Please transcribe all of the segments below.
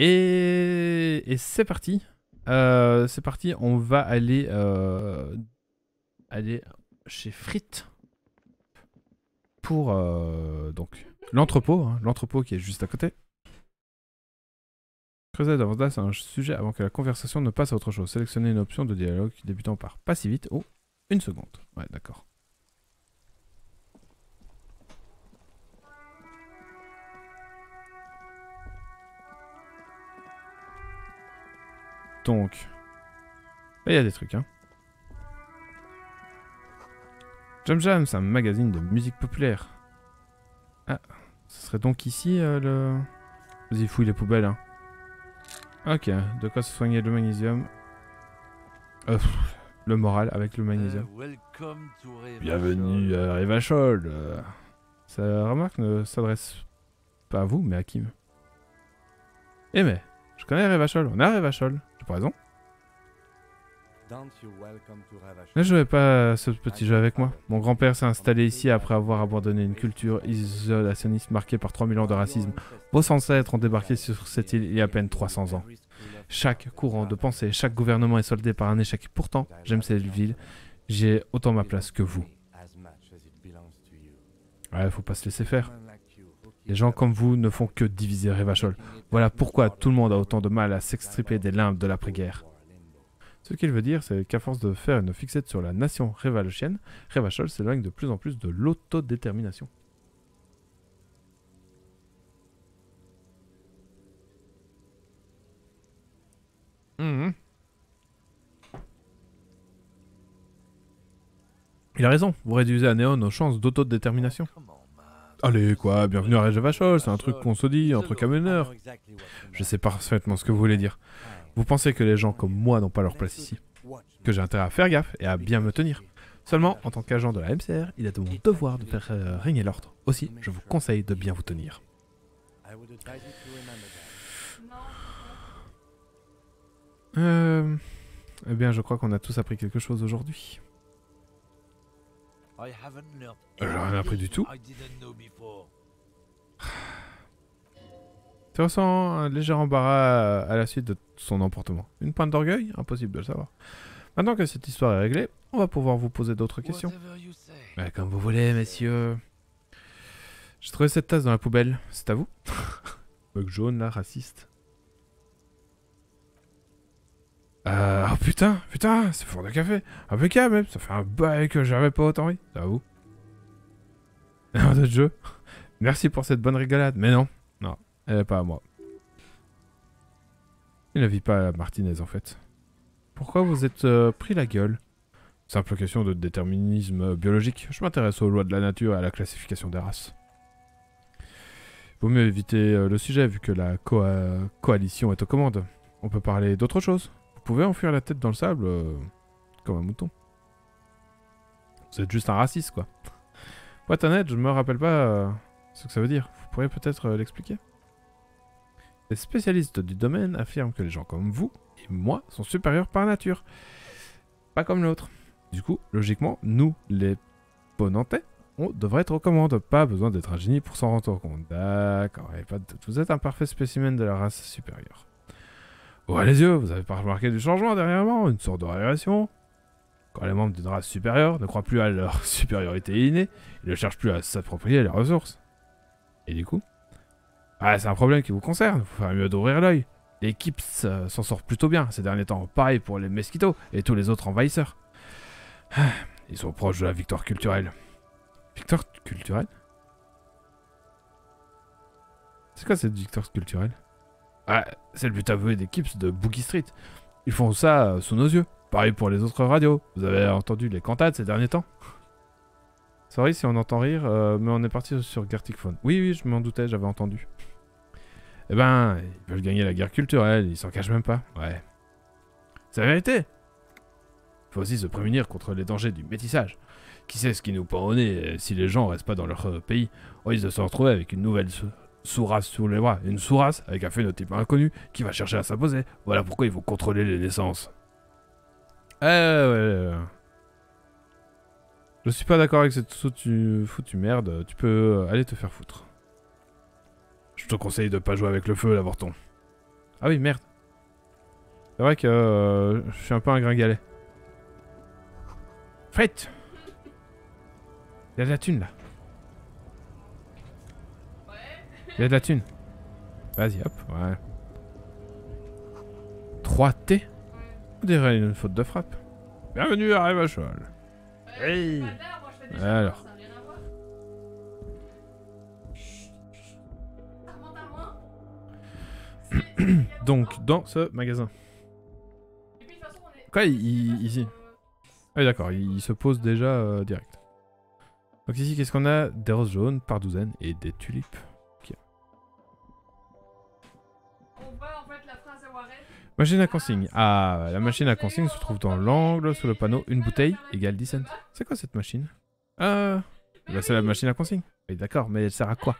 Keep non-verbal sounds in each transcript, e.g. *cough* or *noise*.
Et, c'est parti. Euh, c'est parti, on va aller, euh, aller chez Frites pour euh, donc l'entrepôt, hein, l'entrepôt qui est juste à côté. Creuser c'est un sujet avant que la conversation ne passe à autre chose. Sélectionnez une option de dialogue débutant par pas si vite. ou une seconde. Ouais, d'accord. Donc. Il y a des trucs, hein. Jam Jam, c'est un magazine de musique populaire. Ah, ce serait donc ici euh, le. Vas-y, fouille les poubelles, hein. Ok, de quoi se soigner le magnésium euh, Le moral avec le magnésium. Eh, Bienvenue à Revachol. sa remarque ne s'adresse pas à vous, mais à Kim. Eh mais, je connais Revachol, on à Revachol. Ne jouez pas ce petit jeu avec moi. Mon grand-père s'est installé ici après avoir abandonné une culture isolationniste marquée par 3000 ans de racisme. Vos ancêtres ont débarqué sur cette île il y a à peine 300 ans. Chaque courant de pensée, chaque gouvernement est soldé par un échec. Pourtant, j'aime cette ville. J'ai autant ma place que vous. Ouais, faut pas se laisser faire. Les gens comme vous ne font que diviser Revachol. Voilà pourquoi tout le monde a autant de mal à s'extriper des limbes de l'après-guerre. Ce qu'il veut dire, c'est qu'à force de faire une fixette sur la nation révalochienne, Revachol s'éloigne de plus en plus de l'autodétermination. Mmh. Il a raison, vous réduisez à néon nos chances d'autodétermination. Allez, quoi, bienvenue à Rage c'est un truc qu'on se dit entre camionneurs. Ah, je sais parfaitement ce que vous voulez dire. Ah. Vous pensez que les gens comme moi n'ont pas leur place ici Que j'ai intérêt à faire gaffe et à bien me tenir. Seulement, en tant qu'agent de la MCR, il est de mon devoir de faire euh, régner l'ordre. Aussi, je vous conseille de bien vous tenir. Euh... Eh bien, je crois qu'on a tous appris quelque chose aujourd'hui. J'ai rien appris du tout. Tu *sighs* ressens un léger embarras à la suite de son emportement. Une pointe d'orgueil Impossible de le savoir. Maintenant que cette histoire est réglée, on va pouvoir vous poser d'autres questions. Bah, comme vous voulez, messieurs. J'ai trouvé cette tasse dans la poubelle. C'est à vous Bug *laughs* jaune, là, raciste. Ah putain, putain, c'est four de café. Impeccable même, ça fait un bail que j'avais pas autant ri. vous *laughs* Un autre jeu. Merci pour cette bonne rigolade. Mais non, non, elle est pas à moi. Il ne vit pas à Martinez en fait. Pourquoi vous êtes euh, pris la gueule Simple question de déterminisme biologique. Je m'intéresse aux lois de la nature et à la classification des races. Vaut mieux éviter euh, le sujet vu que la coalition est aux commandes. On peut parler d'autre chose pouvez enfuir la tête dans le sable euh, comme un mouton. Vous êtes juste un raciste, quoi. Pour être honnête, je me rappelle pas euh, ce que ça veut dire. Vous pourriez peut-être euh, l'expliquer Les spécialistes du domaine affirment que les gens comme vous et moi sont supérieurs par nature. Pas comme l'autre. Du coup, logiquement, nous, les Ponantais, on devrait être aux commandes. Pas besoin d'être un génie pour s'en rendre compte. D'accord, pas de doute. Vous êtes un parfait spécimen de la race supérieure. Ouvrez les yeux, vous avez pas remarqué du changement dernièrement, une sorte de régression. Quand les membres d'une race supérieure ne croient plus à leur *laughs* supériorité innée, ils ne cherchent plus à s'approprier les ressources. Et du coup Ah, c'est un problème qui vous concerne, vous ferez mieux d'ouvrir l'œil. L'équipe s'en sort plutôt bien ces derniers temps, pareil pour les Mesquitos et tous les autres envahisseurs. *sighs* Ils sont proches de la victoire culturelle. Victoire culturelle C'est quoi cette victoire culturelle Ouais, ah, c'est le but avoué des Kips de Boogie Street. Ils font ça sous nos yeux. Pareil pour les autres radios. Vous avez entendu les cantates ces derniers temps Sorry si on entend rire, euh, mais on est parti sur Gartic Phone. Oui, oui, je m'en doutais, j'avais entendu. Eh ben, ils veulent gagner la guerre culturelle, ils s'en cachent même pas. Ouais. C'est la vérité. Faut aussi se prémunir contre les dangers du métissage. Qui sait ce qui nous pend au nez euh, si les gens restent pas dans leur euh, pays On oh, risque de se retrouver avec une nouvelle sous sous les bras, une sous avec un phénotype inconnu qui va chercher à s'imposer. Voilà pourquoi il faut contrôler les naissances. Eh, ouais. Je suis pas d'accord avec cette foutue, merde. Tu peux euh, aller te faire foutre. Je te conseille de pas jouer avec le feu, l'avorton. Ah oui, merde. C'est vrai que euh, je suis un peu un gringalet. Faites Il y a de la thune là. Il y a de la thune. Vas-y, hop, ouais. 3T On dirait une faute de frappe. Bienvenue à Rivachol Oui. Alors. *coughs* Donc, dans ce magasin. Quoi, ici Ah oui, d'accord, il, se pose déjà euh, direct. Donc ici, qu'est-ce qu'on a Des roses jaunes par douzaine et des tulipes. Machine à consigne. Ah, la machine à consigne se trouve dans l'angle sous le panneau Une bouteille égale 10 cents. C'est quoi cette machine Euh. Bah, c'est la machine à consigne. Oui, d'accord, mais elle sert à quoi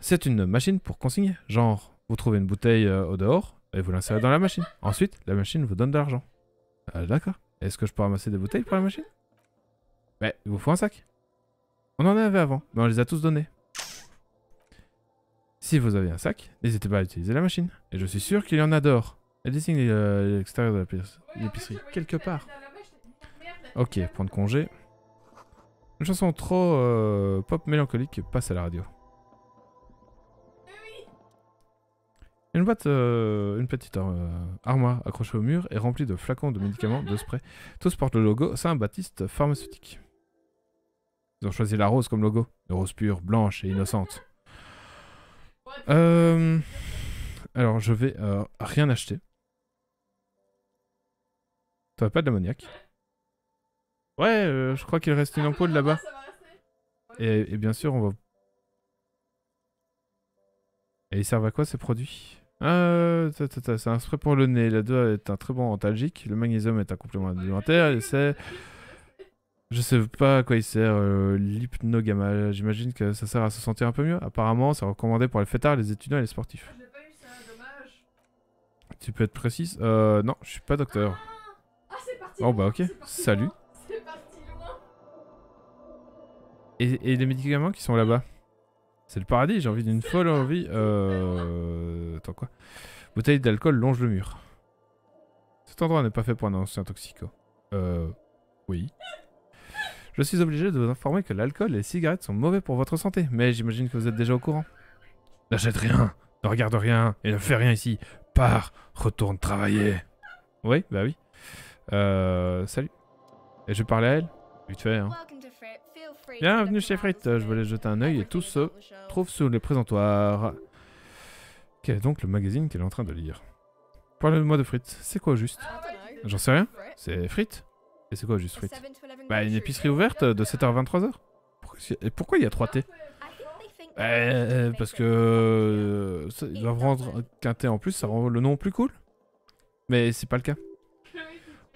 C'est une machine pour consigner. Genre, vous trouvez une bouteille euh, au dehors et vous l'insérez dans la machine. Ensuite, la machine vous donne de l'argent. Euh, d'accord. Est-ce que je peux ramasser des bouteilles pour la machine Mais, il vous faut un sac. On en avait avant, mais on les a tous donnés. Si vous avez un sac, n'hésitez pas à utiliser la machine. Et je suis sûr qu'il y en a dehors. Elle dessine euh, l'extérieur de l'épicerie. Quelque part. Ok, point de congé. Une chanson trop euh, pop mélancolique passe à la radio. Une boîte, euh, une petite armoire accrochée au mur est remplie de flacons de médicaments, de sprays. Tous portent le logo Saint-Baptiste Pharmaceutique. Ils ont choisi la rose comme logo. Une rose pure, blanche et innocente. Alors, je vais rien acheter. T'avais pas de l'ammoniac Ouais, euh, je crois qu'il reste une ampoule ah, là-bas. Et, bien sûr, on va... Et ils servent à quoi ces produits euh, C'est un spray pour le nez. La 2 est un très bon antalgique. Le magnésium est un complément alimentaire. Et c'est... Je sais pas à quoi il sert, euh, l'hypnogamma. J'imagine que ça sert à se sentir un peu mieux. Apparemment, c'est recommandé pour les fêtards, les étudiants et les sportifs. Tu peux être précise euh, Non, je suis pas docteur. Ah, Oh bah ok, salut. Parti loin. Et, et, les médicaments qui sont là-bas C'est le paradis, j'ai envie d'une folle envie. Euh... Attends quoi Bouteille d'alcool longe le mur. Cet endroit n'est pas fait pour un ancien toxico. Euh... Oui. Je suis obligé de vous informer que l'alcool et les cigarettes sont mauvais pour votre santé, mais j'imagine que vous êtes déjà au courant. N'achète rien, ne regarde rien et ne fais rien ici. Pars, retourne travailler. Oui, bah oui. Euh, salut. Et je parlais à elle Vite fait, hein. Bienvenue chez Frit, je voulais jeter un œil et tout se trouve sous les présentoirs. Quel est donc le magazine qu'elle est en train de lire Parle-moi de Frit, c'est quoi juste ah, J'en sais rien, c'est Frit Et c'est quoi juste Frit Bah une épicerie ouverte de 7h à 23h Et pourquoi il y a 3 T eh, eh, euh, parce que ils doivent rendre qu'un thé en plus, ça rend le nom plus cool. Mais c'est pas le cas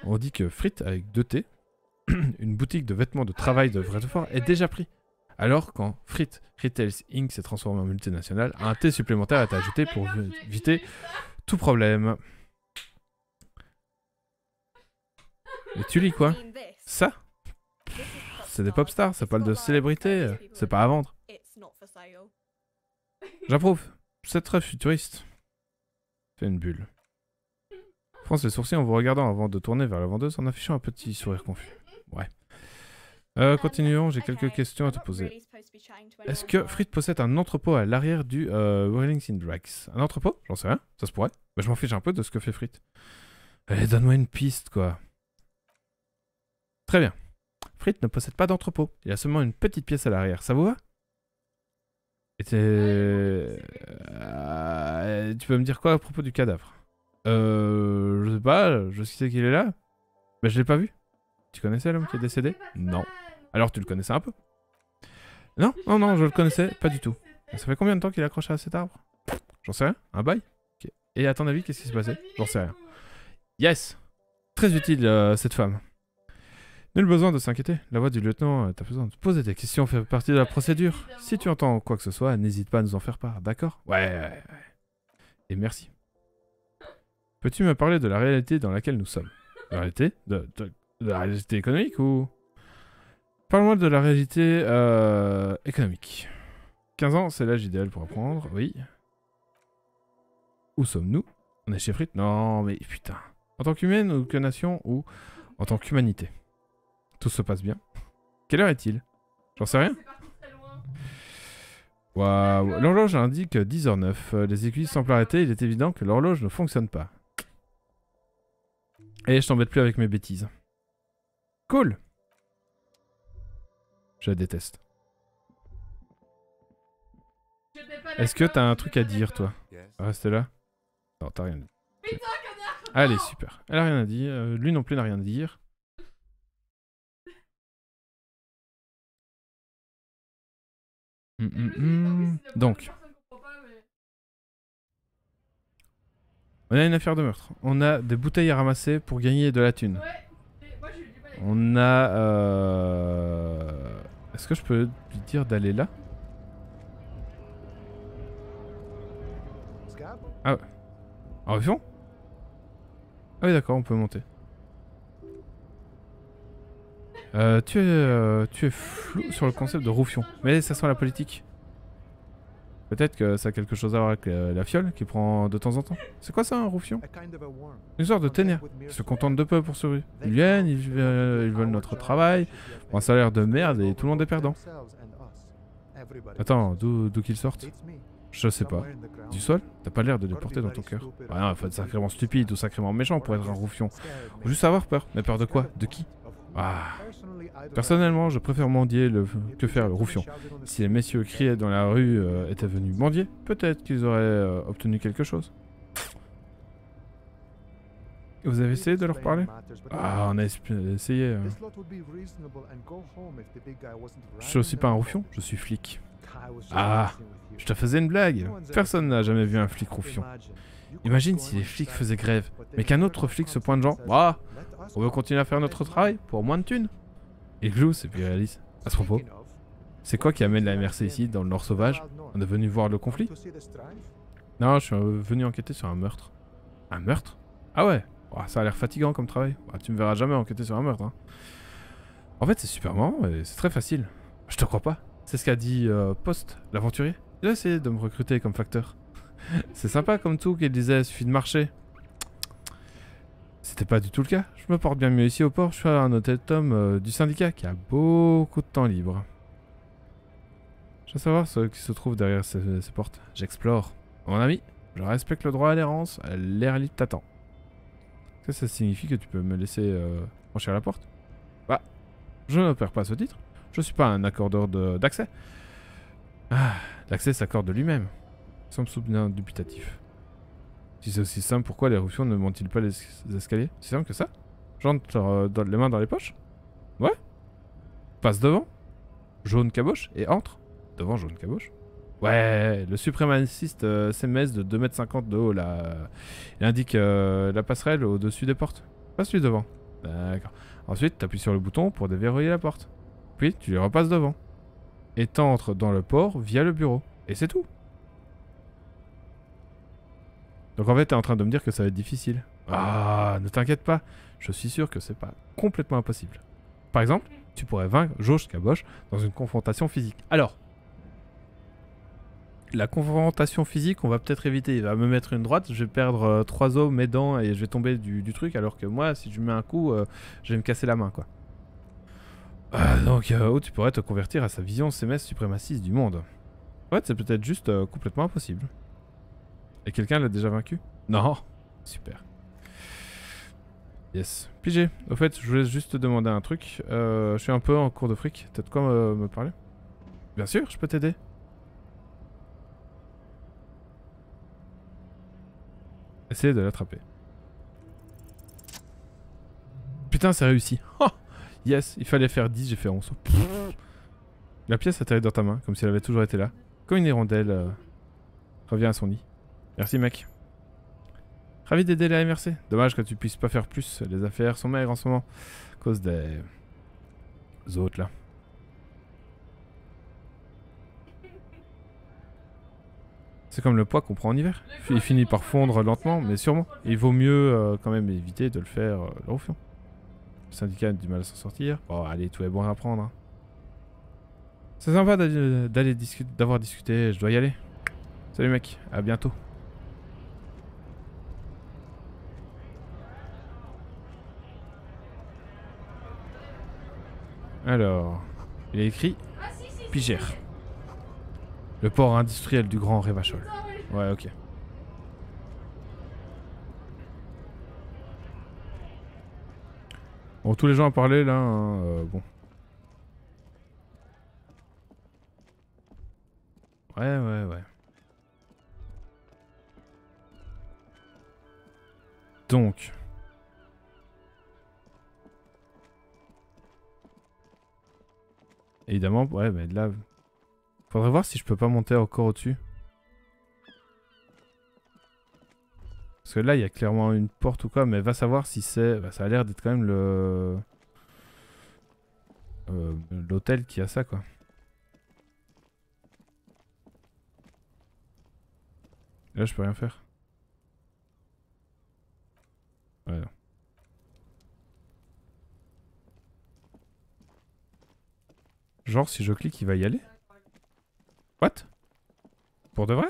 on dit que frites avec deux t *clears throat* une boutique de vêtements de travail de Fort est déjà pris. Alors quand Frit Retails Inc. s'est transformé en multinationale, un T supplémentaire a été ajouté pour éviter tout problème. Et tu lis quoi Ça C'est des pop stars, ça parle de célébrités, c'est pas à vendre. J'approuve, c'est très futuriste. C'est une bulle. Les sourcils en vous regardant avant de tourner vers la vendeuse en affichant un petit sourire confus. Ouais. Euh, continuons, j'ai quelques questions à te poser. Est-ce que Frit possède un entrepôt à l'arrière du euh, Wellington Un entrepôt J'en sais rien, ça se pourrait. Mais je m'en fiche un peu de ce que fait Frit. donne-moi une piste, quoi. Très bien. Frit ne possède pas d'entrepôt. Il y a seulement une petite pièce à l'arrière. Ça vous va Et euh, euh, Tu peux me dire quoi à propos du cadavre euh. Je sais pas, je sais qu'il est là. Mais bah, je l'ai pas vu. Tu connaissais l'homme qui est décédé Non. Alors tu le connaissais un peu Non, non, non, je le connaissais pas du tout. Ça fait combien de temps qu'il est accroché à cet arbre J'en sais rien, un bail Et à ton avis, qu'est-ce qui s'est passé J'en sais rien. Yes Très utile, euh, cette femme. Nul besoin de s'inquiéter. La voix du lieutenant T'as besoin de poser des questions fait partie de la procédure. Si tu entends quoi que ce soit, n'hésite pas à nous en faire part, d'accord ouais, ouais, ouais. Et merci. Peux-tu me parler de la réalité dans laquelle nous sommes La réalité de, la réalité économique ou Parle-moi de la réalité euh, économique. 15 ans, c'est l'âge idéal pour apprendre, oui. Où sommes-nous On est chez Frit Non, mais putain. En tant qu'humaine ou que nation ou en tant qu'humanité Tout se passe bien. Quelle heure est-il J'en sais rien. Waouh, l'horloge indique 10h09. Euh, les aiguilles semblent arrêtées, il est évident que l'horloge ne fonctionne pas. Et je t'embête plus avec mes bêtises. Cool. Je la déteste. Est-ce que t'as un truc à dire, toi Reste là. Non, t'as rien à dire. Allez, super. Elle a rien à dire. lui non plus n'a rien à dire. *laughs* Mm, mm, mm. Donc. On a une affaire de meurtre. On a des bouteilles à ramasser pour gagner de la thune. On a... Euh, est-ce que je peux lui dire d'aller là Ah ouais. Ah Ah oui d'accord, on peut monter. Euh, tu es, euh, tu es flou sur le concept de Roufion. Mais ça sent la politique. Peut-être que ça a quelque chose à voir avec euh, la fiole qui prend de temps en temps. C'est quoi ça, un roufion Une sorte de ténère Ils se contentent de peu pour survivre. Ils viennent, ils, veulent notre travail, un salaire de merde et tout le monde est perdant. Attends, d'où qu'ils sortent Je sais pas. Du sol T'as pas l'air de les porter dans ton cœur. Bah non, il faut être sacrément stupide ou sacrément méchant pour être un roufion. juste avoir peur. Mais peur de quoi De qui ah. Personnellement, je préfère mendier que faire le roufion. Si les messieurs criaient dans la rue euh, étaient venus mendier, peut-être qu'ils auraient euh, obtenu quelque chose. Vous avez essayé de leur parler Ah, on a essayé. Hein. Je suis aussi pas un roufion, je suis flic. Ah, je te faisais une blague. Personne n'a jamais vu un flic roufion. Imagine si les flics faisaient grève, mais qu'un autre flic se pointe genre Bah, on veut continuer à faire notre travail pour moins de thunes. Et Glou, c'est plus réaliste. À ce propos, c'est quoi qui amène la MRC ici, dans le Nord Sauvage On est venu voir le conflit Non, je suis venu enquêter sur un meurtre. Un meurtre Ah ouais Ça a l'air fatigant comme travail. tu me verras jamais enquêter sur un meurtre. Hein. En fait, c'est super marrant et c'est très facile. Je te crois pas. C'est ce qu'a dit euh, Post, l'aventurier. Il a essayé de me recruter comme facteur. C'est sympa comme tout qu'il disait, il suffit de marcher. C'était pas du tout le cas. Je me porte bien mieux ici au port. Je suis à un hôtel Tom euh, du syndicat qui a beaucoup de temps libre. Je veux savoir ce qui se trouve derrière ces, portes. J'explore. Mon ami, je respecte le droit à l'errance. L'air libre t'attend. Ça, ça signifie que tu peux me laisser euh, franchir la porte Bah, je ne perds pas ce titre. Je suis pas un accordeur d'accès. Ah, l'accès s'accorde lui-même sans me souvenir dubitatif. Si c'est aussi simple, pourquoi les ruffions ne montent-ils pas les escaliers C'est simple que ça J'entre euh, les mains dans les poches Ouais Passe devant Jaune caboche et entre Devant jaune caboche Ouais, le suprémaciste euh, de 2m50 de haut là. Il euh, indique euh, la passerelle au-dessus des portes. Passe lui devant. D'accord. Ensuite, appuies sur le bouton pour déverrouiller la porte. Puis tu les repasses devant. Et t'entres dans le port via le bureau. Et c'est tout. Donc en fait, es en train de me dire que ça va être difficile. Ah. ah, ne t'inquiète pas, je suis sûr que c'est pas complètement impossible. Par exemple, tu pourrais vaincre Josh Kaboche dans une confrontation physique. Alors, la confrontation physique, on va peut-être éviter. Il va me mettre une droite, je vais perdre euh, trois os, mes dents et je vais tomber du, truc. Alors que moi, si je mets un coup, euh, je vais me casser la main, quoi. Ah, donc, euh, oh, tu pourrais te convertir à sa vision CMS suprémaciste du monde. Ouais, c'est peut-être juste complètement impossible. Et quelqu'un l'a déjà vaincu Non Super. Yes. PG, au fait, je voulais juste te demander un truc. Euh, je suis un peu en cours de fric. T'as de quoi me, parler Bien sûr, je peux t'aider. Essayez de l'attraper. Putain, c'est réussi. Oh yes, il fallait faire 10, j'ai fait 11. La pièce atterrit dans ta main, comme si elle avait toujours été là. Comme une hirondelle euh, revient à son nid. Merci mec. Ravi d'aider la MRC. Dommage que tu puisses pas faire plus. Les affaires sont maigres en ce moment. cause des... autres là. C'est comme le poids qu'on prend en hiver. Il finit par fondre lentement, mais sûrement. il vaut mieux euh, quand même éviter de le faire Oh euh, au Le syndicat a du mal à s'en sortir. Bon, oh, allez, tout est bon à prendre. Hein. C'est sympa d'aller discuter, d'avoir discuté. Je dois y aller. Salut mec, à bientôt. Alors, il a écrit Pigère. Le port industriel du Grand Révachol. Ouais, ok. Bon, tous les gens à parlé, là, hein, euh, bon. Ouais, ouais, ouais. Donc. Évidemment, ouais, mais là... Faudrait voir si je peux pas monter encore au-dessus. Parce que là, il y a clairement une porte ou quoi, mais va savoir si c'est... Bah, ça a l'air d'être quand même le... Euh, l'hôtel qui a ça, quoi. Là, je peux rien faire. Genre, si je clique, il va y aller What Pour de vrai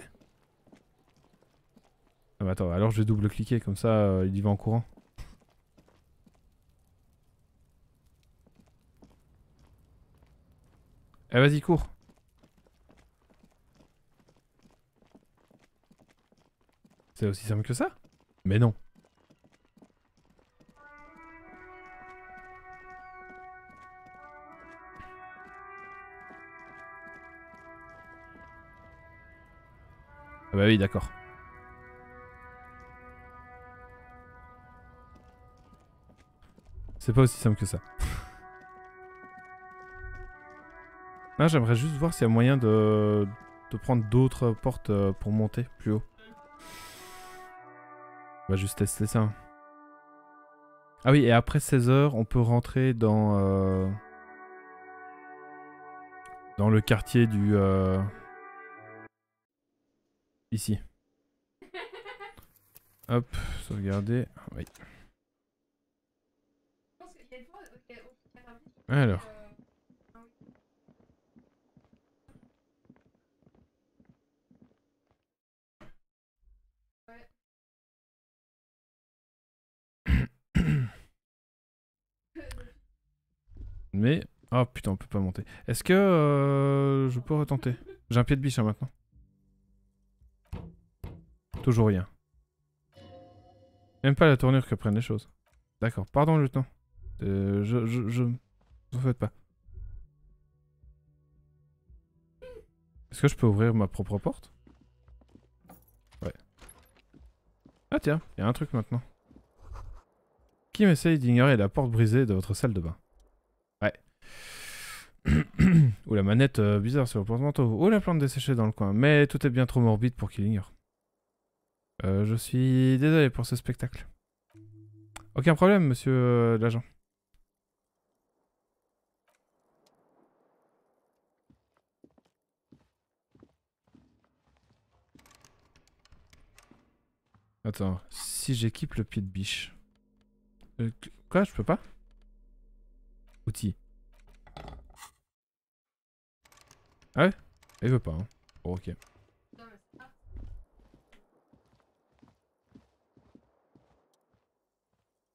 Ah bah attends, alors je vais double-cliquer, comme ça, euh, il y va en courant. Eh vas-y, cours C'est aussi simple que ça Mais non Bah oui, d'accord. C'est pas aussi simple que ça. Là, *laughs* ah, j'aimerais juste voir s'il y a moyen de, prendre d'autres portes euh, pour monter plus haut. On va juste tester ça. Ah oui, et après 16h, on peut rentrer dans... Euh, dans le quartier du... Euh, Ici. Hop, sauvegarder. Oui. Alors. *coughs* Mais... Oh putain, on peut pas monter. Est-ce que euh, je peux retenter J'ai un pied de biche hein, maintenant. Toujours rien. Même pas la tournure que prennent les choses. D'accord, pardon le temps. Euh, je, je, je... Vous faites pas. Est-ce que je peux ouvrir ma propre porte Ouais. Ah tiens, il y a un truc maintenant. Qui m'essaye d'ignorer la porte brisée de votre salle de bain Ouais. Ou *coughs* la manette euh, bizarre sur le porte-manteau. Ou la plante desséchée dans le coin. Mais tout est bien trop morbide pour qu'il ignore. Euh, je suis désolé pour ce spectacle. Aucun problème, monsieur euh, l'agent. Attends, si j'équipe le pied de biche. Euh, quoi, je peux pas Outil. Ah ouais Il veut pas, hein. Oh, ok.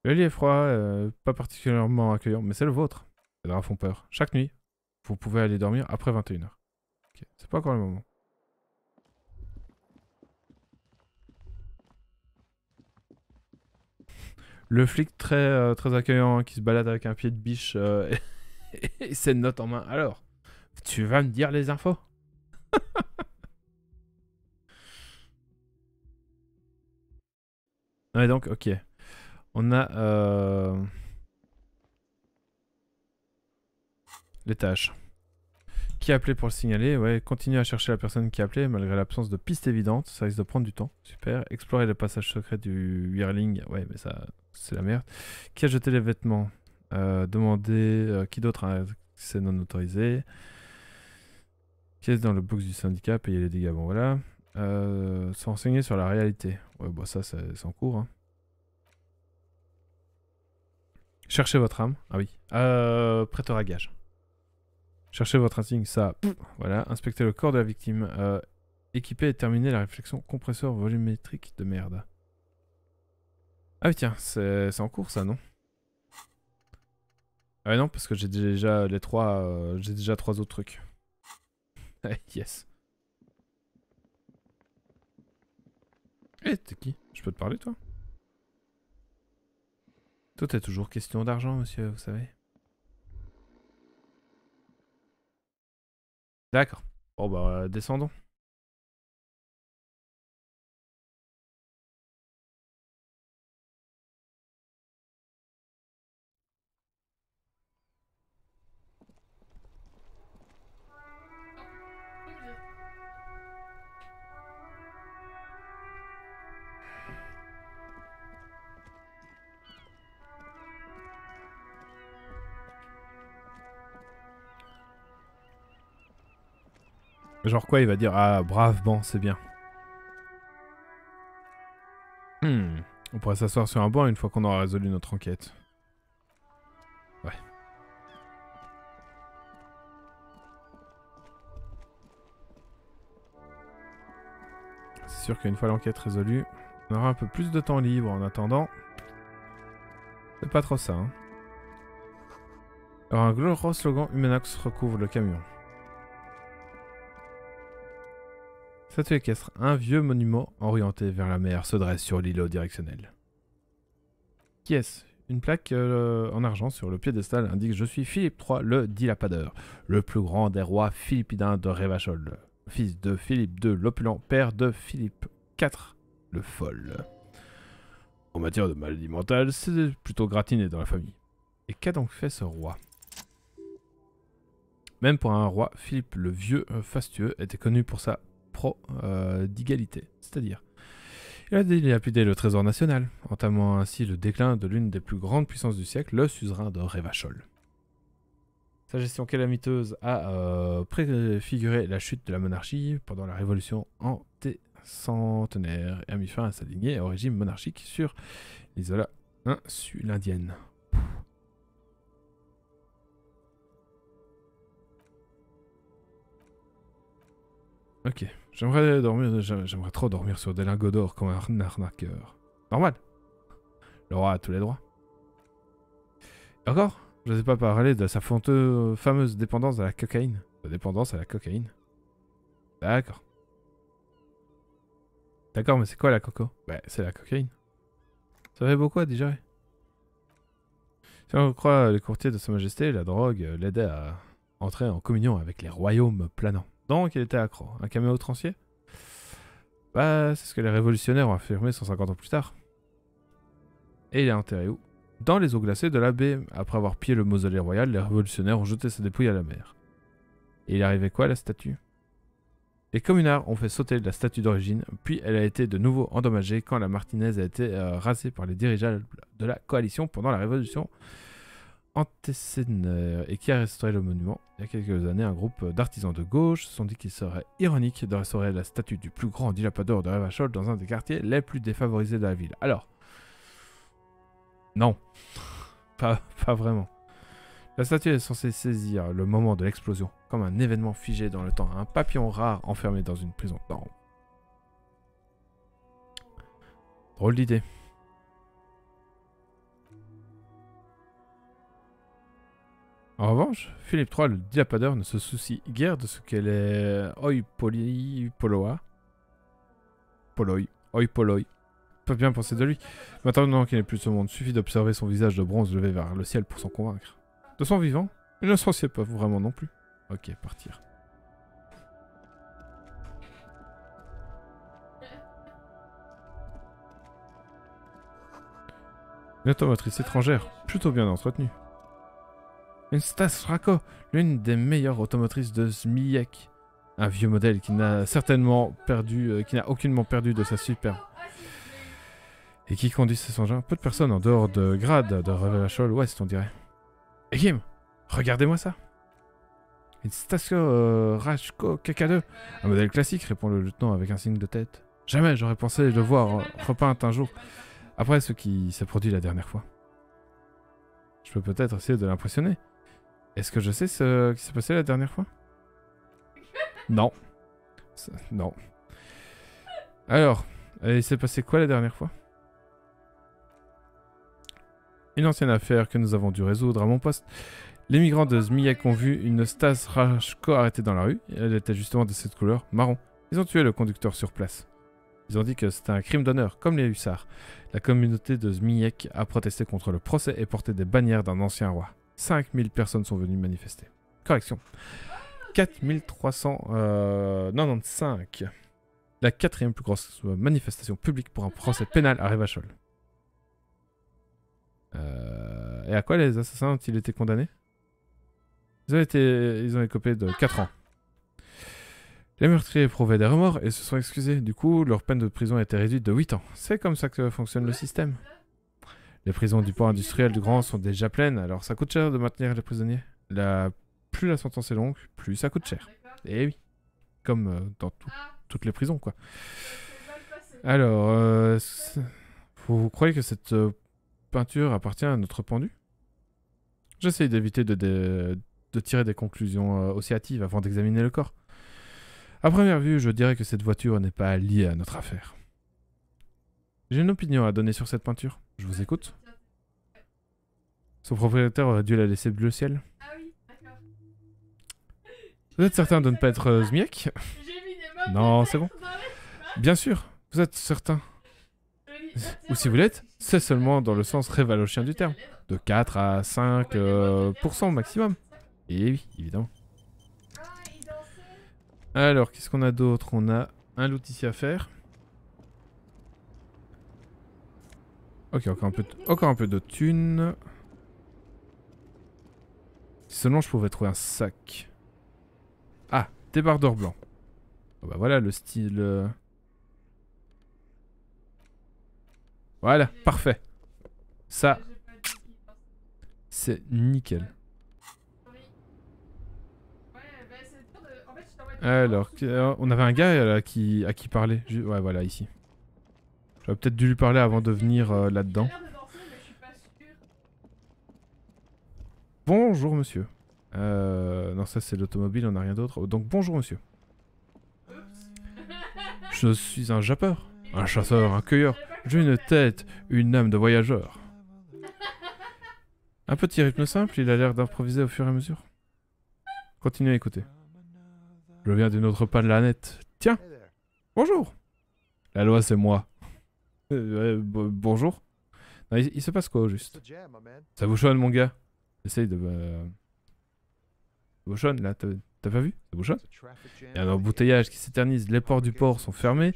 Le lit est froid, euh, pas particulièrement accueillant, mais c'est le vôtre. Les draps font peur. Chaque nuit, vous pouvez aller dormir après 21h. Ok, C'est pas encore le moment. Le flic très, euh, très accueillant hein, qui se balade avec un pied de biche euh, *laughs* et ses notes en main. Alors, tu vas me dire les infos *laughs* Ouais, donc, ok. On a euh, les tâches. Qui a appelé pour le signaler Ouais, Continuer à chercher la personne qui a appelé malgré l'absence de piste évidente. Ça risque de prendre du temps. Super. Explorer le passage secret du Whirling. Ouais, mais ça, c'est la merde. Qui a jeté les vêtements euh, Demander euh, qui d'autre a accès non autorisé. Qui est dans le box du syndicat Payer les dégâts. Bon, voilà. Euh, sur la réalité. Ouais, bon, bah, ça, c'est en cours. Hein. Cherchez votre âme. Ah oui. Euh, prêteur à gage. Cherchez votre insigne, ça. voilà. Inspectez le corps de la victime. Euh, équipez et terminez la réflexion compresseur volumétrique de merde. Ah oui, tiens, c'est en cours ça, non Ah non, parce que j'ai déjà les trois. Euh, j'ai déjà trois autres trucs. *laughs* yes. Eh, t'es qui Je peux te parler, toi tout est toujours question d'argent, monsieur, vous savez. D'accord. Bon, bah, descendons. Genre quoi, il va dire Ah, brave, bon, c'est bien. Hmm. On pourrait s'asseoir sur un banc une fois qu'on aura résolu notre enquête. Ouais. C'est sûr qu'une fois l'enquête résolue, on aura un peu plus de temps libre en attendant. C'est pas trop ça, hein. Alors un gros slogan Humanox recouvre le camion. Statue équestre, un vieux monument orienté vers la mer se dresse sur l'îlot directionnel. Qui est-ce Une plaque euh, en argent sur le piédestal indique Je suis Philippe III, le dilapadeur, le plus grand des rois philippidins de Révachol, fils de Philippe II l'opulent, père de Philippe IV le Fol. En matière de maladie mentale, c'est plutôt gratiné dans la famille. Et qu'a donc fait ce roi Même pour un roi, Philippe le Vieux euh, fastueux était connu pour sa pro euh, d'égalité, c'est-à-dire il a pidé le trésor national, entamant ainsi le déclin de l'une des plus grandes puissances du siècle, le suzerain de Revachol. Sa gestion calamiteuse a euh, préfiguré la chute de la monarchie pendant la révolution anté-centenaire, et a mis fin à sa lignée au régime monarchique sur l'isola insulindienne. Ok. J'aimerais dormir, j'aimerais trop dormir sur des lingots d'or comme un arnaqueur. Normal. Le roi a tous les droits. encore, je ne sais pas parler de sa fameuse dépendance à la cocaïne. dépendance à la cocaïne. D'accord. D'accord, mais c'est quoi la coco Bah, c'est la cocaïne. Ça fait beaucoup à digérer. Si on croit les courtiers de Sa Majesté, la drogue l'aidait à entrer en communion avec les royaumes planants. Donc il était accro. Un caméo transier Bah, c'est ce que les révolutionnaires ont affirmé 150 ans plus tard. Et il est enterré où Dans les eaux glacées de la baie. Après avoir pillé le mausolée royal, les révolutionnaires ont jeté sa dépouille à la mer. Et il arrivait quoi à la statue Les communards ont fait sauter la statue d'origine, puis elle a été de nouveau endommagée quand la Martinez a été euh, rasée par les dirigeants de la coalition pendant la révolution et qui a restauré le monument. Il y a quelques années, un groupe d'artisans de gauche se sont dit qu'il serait ironique de restaurer la statue du plus grand dilapador de Ravachol dans un des quartiers les plus défavorisés de la ville. Alors, non, *laughs* pas, vraiment. La statue est censée saisir le moment de l'explosion comme un événement figé dans le temps, un papillon rare enfermé dans une prison Drôle d'idée. En revanche, Philippe III, le dilapadeur, ne se soucie guère de ce qu'elle qu'elle poli... Poloa Poloi, poloi. peut bien penser de lui. Maintenant qu'il n'est plus au monde, suffit d'observer son visage de bronze levé vers le ciel pour s'en convaincre. De son vivant, il ne s'en soucie pas vraiment non plus. Ok, partir. Une étrangère, plutôt bien entretenue. Une Stas l'une des meilleures automotrices de Zmiyek. Un vieux modèle qui n'a certainement perdu, euh, qui n'a aucunement perdu de sa superbe. Et qui conduit ses engins Peu de personnes en dehors de grade de Revelachol West, on dirait. Et Kim, regardez-moi ça Une Stasco euh, KK2. Un modèle classique, répond le lieutenant avec un signe de tête. Jamais j'aurais pensé le voir repeint un jour, après ce qui s'est produit la dernière fois. Je peux peut-être essayer de l'impressionner. Est-ce que je sais ce qui s'est passé la dernière fois *laughs* Non. Non. Alors, il s'est passé quoi la dernière fois Une ancienne affaire que nous avons dû résoudre à mon poste. Les migrants de Zmiyek ont vu une Stas Rajko arrêtée dans la rue. Elle était justement de cette couleur, marron. Ils ont tué le conducteur sur place. Ils ont dit que c'était un crime d'honneur, comme les hussards. La communauté de Zmiyek a protesté contre le procès et porté des bannières d'un ancien roi. 5000 personnes sont venues manifester. Correction. 4395. Euh, La quatrième plus grosse euh, manifestation publique pour un procès pénal à Rivachol. Euh, et à quoi les assassins ont-ils été condamnés ils ont, été, ils ont écopé de 4 ans. Les meurtriers éprouvaient des remords et se sont excusés. Du coup, leur peine de prison a été réduite de 8 ans. C'est comme ça que fonctionne le système. Les prisons du port industriel du Grand sont déjà pleines, alors ça coûte cher de maintenir les prisonniers. La... Plus la sentence est longue, plus ça coûte cher. Et eh oui. Comme euh, dans toutes les prisons, quoi. Alors, euh, vous, croyez que cette euh, peinture appartient à notre pendu J'essaie d'éviter de, tirer des conclusions hâtives avant d'examiner le corps. À première vue, je dirais que cette voiture n'est pas liée à notre affaire. J'ai une opinion à donner sur cette peinture. Je vous écoute. Son propriétaire aurait dû la laisser bleu ciel. Ah oui, d'accord. Vous êtes certain de ne pas être euh, Non, c'est bon. Bien sûr, vous êtes certain. Ou si vous l'êtes, c'est seulement dans le sens révalochien du terme. De 4 à 5 euh, au maximum. Et oui, évidemment. Ah, Alors, qu'est-ce qu'on a d'autre On a un ici à faire. Ok, encore un peu, de, encore un peu de thunes. Si seulement je pouvais trouver un sac. Ah, débardeur blanc. bah voilà le style. Euh. Voilà, parfait. Ça, c'est nickel. Alors, euh, on avait un gars euh, qui, à qui parler. Ouais, voilà, ici. J'aurais peut-être dû lui parler avant de venir euh, là-dedans. Bonjour monsieur. Euh, non, ça c'est l'automobile, on n'a rien d'autre. Donc bonjour monsieur. Je suis un jappeur, un chasseur, un cueilleur. J'ai une tête, une âme de voyageur. *laughs* Un petit rythme simple, il a l'air d'improviser au fur et à mesure. Continuez à écouter. Je viens d'une autre nette. Tiens Bonjour La loi c'est moi. Euh, bonjour. il, se passe quoi juste Ça bouchonne mon gars. Essaye de... Euh, Ça bouchonne là, t'as pas vu Ça bouchonne Il y a un embouteillage qui s'éternise, les ports du port sont fermés.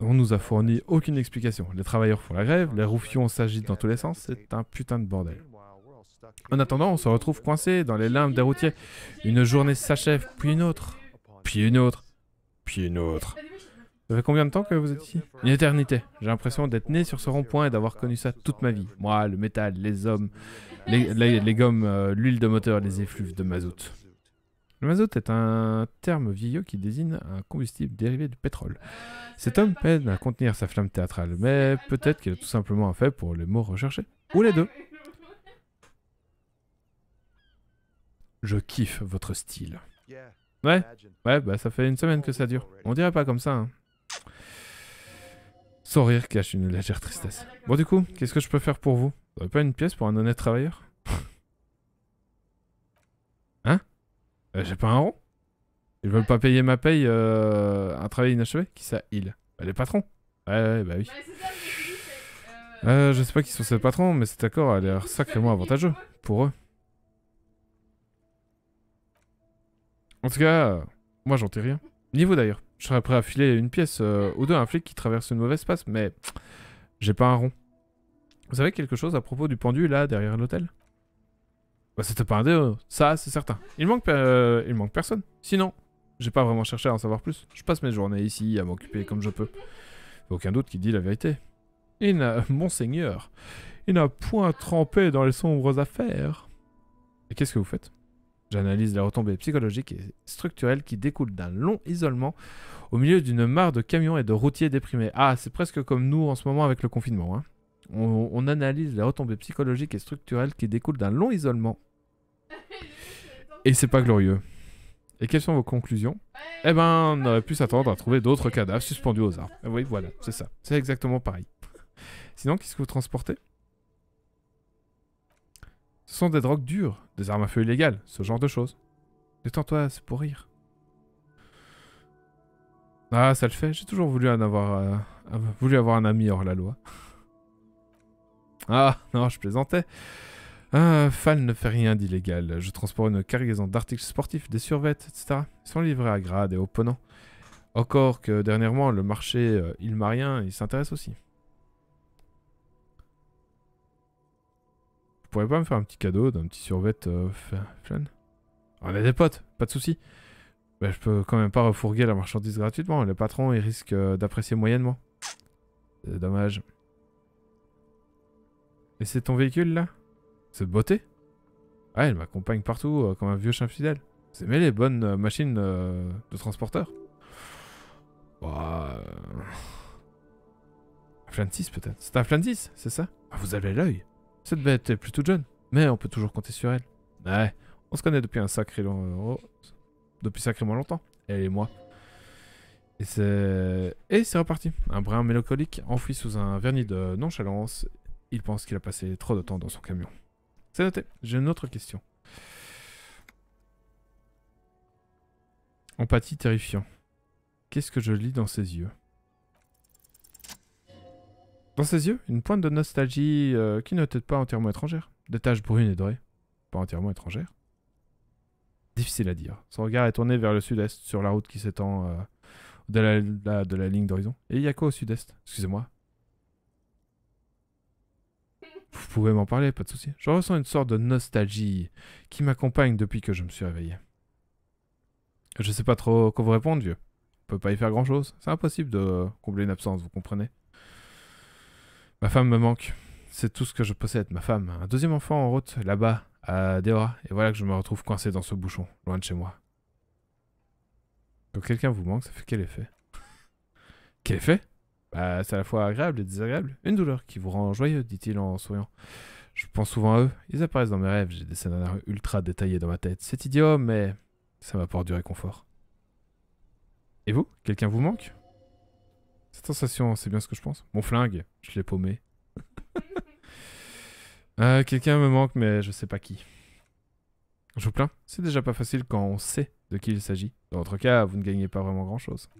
On nous a fourni aucune explication. Les travailleurs font la grève, les roufions s'agitent dans tous les sens, c'est un putain de bordel. En attendant, on se retrouve coincé dans les limbes des routiers. Une journée s'achève, puis une autre, puis une autre, puis une autre. Ça fait combien de temps que vous êtes ici Une éternité. J'ai l'impression d'être né sur ce rond-point et d'avoir connu ça toute ma vie. Moi, le métal, les hommes, les, gommes, euh, l'huile de moteur, les effluves de mazout. Le mazout est un terme vieillot qui désigne un combustible dérivé du pétrole. Cet homme peine à contenir sa flamme théâtrale, mais peut-être qu'il a tout simplement un fait pour les mots recherchés. Ou les deux. Je kiffe votre style. Ouais, ouais, bah ça fait une semaine que ça dure. On dirait pas comme ça, hein. Son rire cache une légère tristesse. Bon du coup, qu'est-ce que je peux faire pour vous Vous pas une pièce pour un honnête travailleur *laughs* Hein euh, J'ai pas un rond Ils veulent pas payer ma paye euh, un travail inachevé Qui ça, Il bah, Les patrons Ouais, bah oui. Bah, euh, je sais pas qui sont ces patrons, mais cet accord a l'air sacrément avantageux pour eux. En tout cas, moi j'en tire rien. Ni vous d'ailleurs. Je serais prêt à filer une pièce euh, ou deux à un flic qui traverse une mauvaise passe, mais j'ai pas un rond. Vous savez quelque chose à propos du pendu là derrière l'hôtel Bah c'était pas un déo, euh, ça c'est certain. Il manque, euh, il manque personne. Sinon, j'ai pas vraiment cherché à en savoir plus. Je passe mes journées ici à m'occuper comme je peux. Aucun doute qui dit la vérité. Il n'a, *laughs* monseigneur, il n'a point trempé dans les sombres affaires. Et qu'est-ce que vous faites J'analyse les retombées psychologiques et structurelles qui découlent d'un long isolement au milieu d'une mare de camions et de routiers déprimés. Ah, c'est presque comme nous en ce moment avec le confinement. Hein. On, on, analyse les retombées psychologiques et structurelles qui découlent d'un long isolement. Et c'est pas glorieux. Et quelles sont vos conclusions Eh ben, on aurait pu s'attendre à trouver d'autres cadavres suspendus aux arbres. Oui, voilà, c'est ça. C'est exactement pareil. Sinon, qu'est-ce que vous transportez ce sont des drogues dures, des armes à feu illégales, ce genre de choses. Détends-toi, c'est pour rire. Ah, ça le fait, j'ai toujours voulu, en avoir, euh, voulu avoir un ami hors la loi. ah, non, je plaisantais. Un fan ne fait rien d'illégal. Je transporte une cargaison d'articles sportifs, des survettes, etc. Ils sont livrés à grade et ponants. Encore que dernièrement, le marché m'a euh, ilmarien, il s'intéresse aussi. pourrais pas me faire un petit cadeau d'un petit survêt euh, flan On est des potes, pas de soucis. Bah, je peux quand même pas refourguer la marchandise gratuitement. Le patron, il risque euh, d'apprécier moyennement. C'est dommage. Et c'est ton véhicule, là Cette beauté Ouais, ah, elle m'accompagne partout, euh, comme un vieux chien fidèle. C'est aimez les bonnes machines de transporteur bah, Un flan 6, peut-être C'est un flan 6, c'est ça ah, Vous avez l'œil cette bête est plutôt jeune, mais on peut toujours compter sur elle. Ouais, on se connaît depuis un sacré long... Oh, depuis sacrément longtemps, elle et moi. Et c'est... Et c'est reparti. Un brin mélancolique enfoui sous un vernis de nonchalance. Il pense qu'il a passé trop de temps dans son camion. C'est noté. J'ai une autre question. Empathie terrifiant. Qu'est-ce que je lis dans ses yeux dans ses yeux, une pointe de nostalgie qui euh, qui n'était pas entièrement étrangère. Des taches brunes et dorées. Pas entièrement étrangères. Difficile à dire. Son regard est tourné vers le sud-est, sur la route qui s'étend euh, de, la, de la ligne d'horizon. Et Yako au sud-est. Excusez-moi. Vous pouvez m'en parler, pas de souci. Je ressens une sorte de nostalgie qui m'accompagne depuis que je me suis réveillé. Je sais pas trop quoi vous répondre, vieux. On peut pas y faire grand-chose. C'est impossible de combler une absence, vous comprenez Ma femme me manque. C'est tout ce que je possède, ma femme. Un deuxième enfant en route, là-bas, à Deora. Et voilà que je me retrouve coincé dans ce bouchon, loin de chez moi. Quand quelqu'un vous manque, ça fait quel effet Quel effet bah, c'est à la fois agréable et désagréable. Une douleur qui vous rend joyeux, dit-il en souriant. Je pense souvent à eux. Ils apparaissent dans mes rêves. J'ai des scénarios ultra détaillés dans ma tête. C'est idiot, mais ça m'apporte du réconfort. Et vous Quelqu'un vous manque cette sensation, c'est bien ce que je pense. Mon flingue, je l'ai paumé. *laughs* Euh, quelqu'un me manque, mais je sais pas qui. Je vous plains, c'est déjà pas facile quand on sait de qui il s'agit. Dans votre cas, vous ne gagnez pas vraiment grand-chose.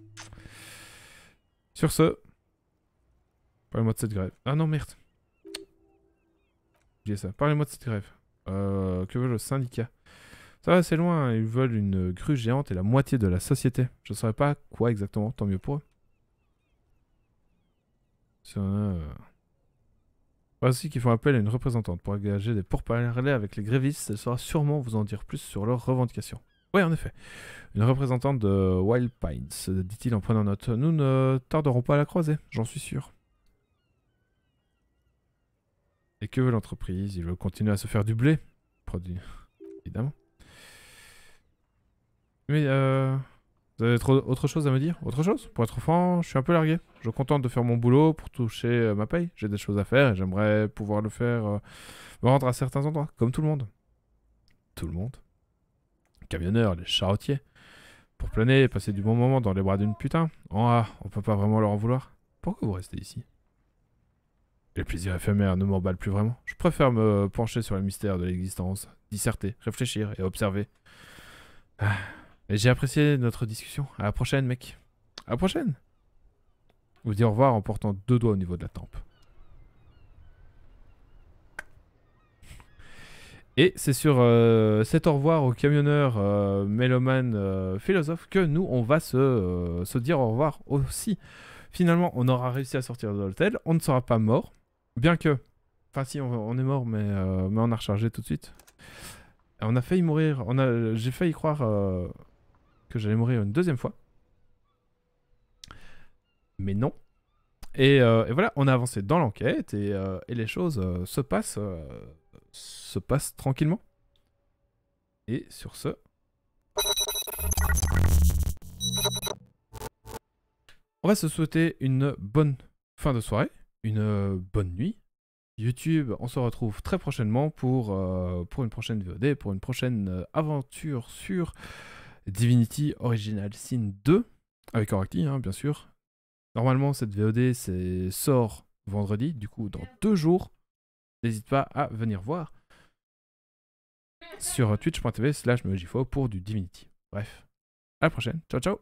Sur ce, parlez-moi de cette grève. Ah non, merde. J'ai ça. Parlez-moi de cette grève. Euh, que veut le syndicat Ça va, c'est loin. Hein. Ils veulent une grue géante et la moitié de la société. Je ne saurais pas quoi exactement, tant mieux pour eux. Voici euh. qu'ils font appel à une représentante pour engager des pourparlers avec les grévistes. Elle saura sûrement vous en dire plus sur leurs revendications. Oui, en effet. Une représentante de Wild Pines, dit-il en prenant note. Nous ne tarderons pas à la croiser, j'en suis sûr. Et que veut l'entreprise Il veut continuer à se faire du blé Produit, évidemment. Mais euh... Vous avez autre chose à me dire Autre chose Pour être franc, je suis un peu largué. Je suis de faire mon boulot pour toucher euh, ma paye. J'ai des choses à faire et j'aimerais pouvoir le faire, euh, me rendre à certains endroits, comme tout le monde. Tout le monde les Camionneurs, les charretiers. Pour planer et passer du bon moment dans les bras d'une putain. Oh, ah, on peut pas vraiment leur en vouloir. Pourquoi vous restez ici Les plaisirs éphémères ne m'emballent plus vraiment. Je préfère me pencher sur les mystères de l'existence, disserter, réfléchir et observer. Ah, j'ai apprécié notre discussion. À la prochaine, mec. À la prochaine. Vous dis au revoir en portant deux doigts au niveau de la tempe. Et c'est sur euh, cet au revoir au camionneur euh, méloman euh, philosophe que nous, on va se, dire au revoir aussi. Finalement, on aura réussi à sortir de l'hôtel, on ne sera pas mort, bien que... Enfin si, on, est mort, mais, mais on a rechargé tout de suite. on a failli mourir, j'ai failli croire que j'allais mourir une deuxième fois. Mais non. Et, euh, voilà, on a avancé dans l'enquête et, euh, les choses euh, se passent se passent tranquillement. Et sur ce. On va se souhaiter une bonne fin de soirée, une bonne nuit. YouTube, on se retrouve très prochainement pour, pour une prochaine VOD, pour une prochaine aventure sur Divinity Original Sin 2, avec Oracti, hein, bien sûr. Normalement, cette VOD sort vendredi, du coup, dans deux jours. N'hésite pas à venir voir sur twitch.tv slash pour du Divinity. Bref, à la prochaine. Ciao, ciao